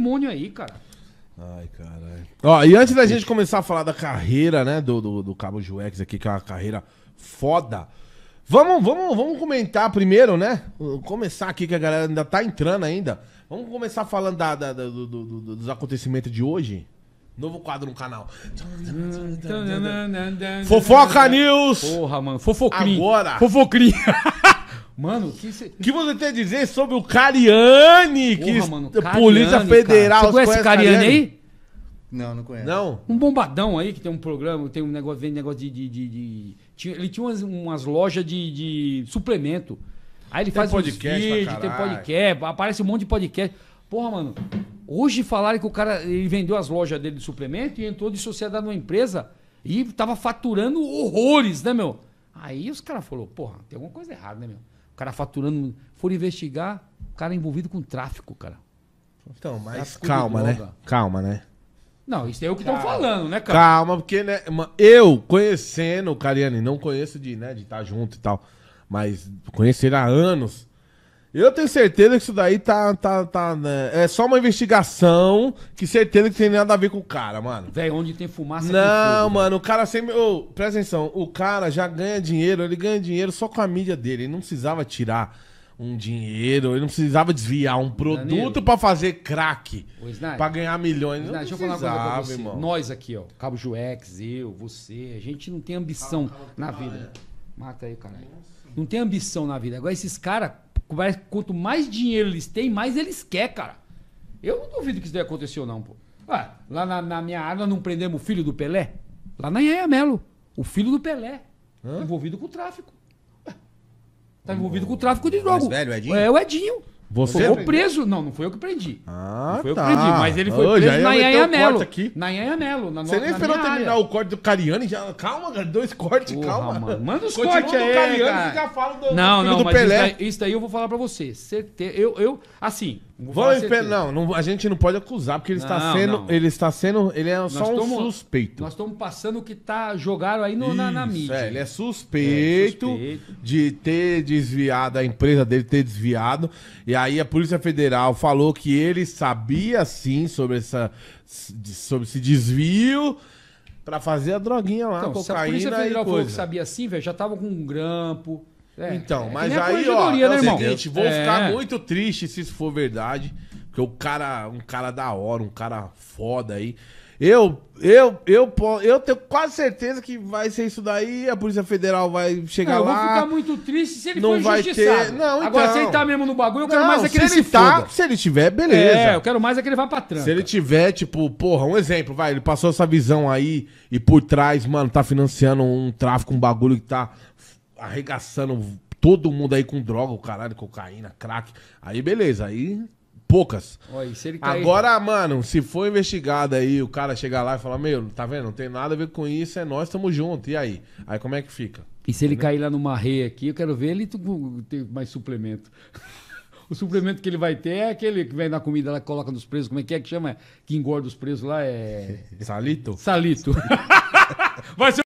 demônio aí, cara. Ai, caralho. Ó, e antes da gente começar a falar da carreira, né, do, do, do Cabo Juex aqui, que é uma carreira foda. Vamos, vamos, vamos comentar primeiro, né? Começar aqui, que a galera ainda tá entrando ainda. Vamos começar falando da, da, do, do, dos acontecimentos de hoje. Novo quadro no canal. Fofoca News! Porra, mano. Fofocrim. Agora. Fofocrim. Mano, que cê... que você tem a dizer sobre o Cariani? Porra, que mano, Cariani, Polícia Federal. Você conhece Cariani, Cariani aí? Não, não conheço. Não? Um bombadão aí que tem um programa, tem um negócio, vende negócio de. de, de, de... Tinha, ele tinha umas, umas lojas de, suplemento. Aí ele tem faz podcast, uns vídeos, tem podcast, aparece um monte de podcast. Porra, mano, hoje falaram que o cara ele vendeu as lojas dele de suplemento e entrou de sociedade numa empresa e tava faturando horrores, né, meu? Aí os caras falaram, porra, tem alguma coisa errada, né, meu? cara faturando. Foram investigar, o cara é envolvido com tráfico, cara. Então, mas calma, né? Calma, né? Não, isso é o que estão falando, né, cara? Calma, porque né, eu conhecendo o Cariani, não conheço de, né, de estar tá junto e tal, mas conhecer há anos, eu tenho certeza que isso daí tá. tá, tá né? É só uma investigação que certeza que tem nada a ver com o cara, mano. Velho, onde tem fumaça. Não, fogo, né? mano, o cara sempre. oh, presta atenção, o cara já ganha dinheiro, ele ganha dinheiro só com a mídia dele. Ele não precisava tirar um dinheiro, ele não precisava desviar um produto para fazer crack. para ganhar milhões. não. deixa eu falar uma coisa pra você. Irmão. Nós aqui, ó, Cabo Juex, eu, você, a gente não tem ambição calma, calma, na vida. É. Mata aí, caralho. Não tem ambição na vida. Agora esses caras quanto mais dinheiro eles têm, mais eles querem, cara. Eu não duvido que isso daí aconteceu, não, pô. Ué, ah, lá na, na minha área não prendemos o filho do Pelé? Lá na Ianha Melo. O filho do Pelé. Hã? Envolvido com o tráfico. Ué, ah. tá envolvido o... com o tráfico de drogas. o Edinho? É, o Edinho. Você foi preso, não, não foi eu que prendi. Ah, não foi tá. eu que tá. prendi, mas ele foi oh, preso na Ianha Melo. Na Ianha Melo. Você nem esperou terminar área. o corte do Cariani já. Calma, cara, dois cortes, Porra, calma. Mano. Manda os Continua cortes do Cariani, e já fala do, não, do não, do mas Pelé. Isso daí, isso daí eu vou falar pra você. Certeza. Eu, eu, assim, Vamos impedir. Não, não, a gente não pode acusar, porque ele não, está sendo. Não. Ele está sendo. Ele é nós só tomo, um suspeito. Nós estamos passando o que tá jogado aí no, Isso, na, na, mídia. É, ele é, é suspeito, é suspeito, de ter desviado, a empresa dele ter desviado. E aí a Polícia Federal falou que ele sabia sim sobre, essa, sobre esse desvio. para fazer a droguinha lá, então, cocaína se a Polícia Federal falou que sabia sim, velho, já tava com um grampo, é, então, é mas aí, ó, né, é o seguinte, vou é. ficar muito triste se isso for verdade, porque o cara, um cara da hora, um cara foda aí. Eu, eu, eu, eu, eu tenho quase certeza que vai ser isso daí, a Polícia Federal vai chegar não, lá. Eu vou ficar muito triste se ele não for vai ter... Não, então... Agora, se ele tá mesmo no bagulho, eu quero não, mais é que ele se, ele se tá, Se ele tiver, beleza. É, eu quero mais é que ele vá pra trás Se ele tiver, tipo, porra, um exemplo, vai, ele passou essa visão aí e por trás, mano, tá financiando um tráfico, um bagulho que tá arregaçando todo mundo aí com droga, o caralho, cocaína, crack. Aí beleza, aí poucas. cair... Agora, mano, se for investigado aí, o cara chegar lá e falar, meu, tá vendo? Não tem nada a ver com isso, é nós, tamo junto. E aí? Aí como é que fica? E se ele tá cair lá numa rei aqui, eu quero ver ele ter mais suplemento. o suplemento que ele vai ter é aquele que vem na comida lá, coloca nos presos, como é que é que chama? Que engorda os presos lá, é... Salito? Salito. vai ser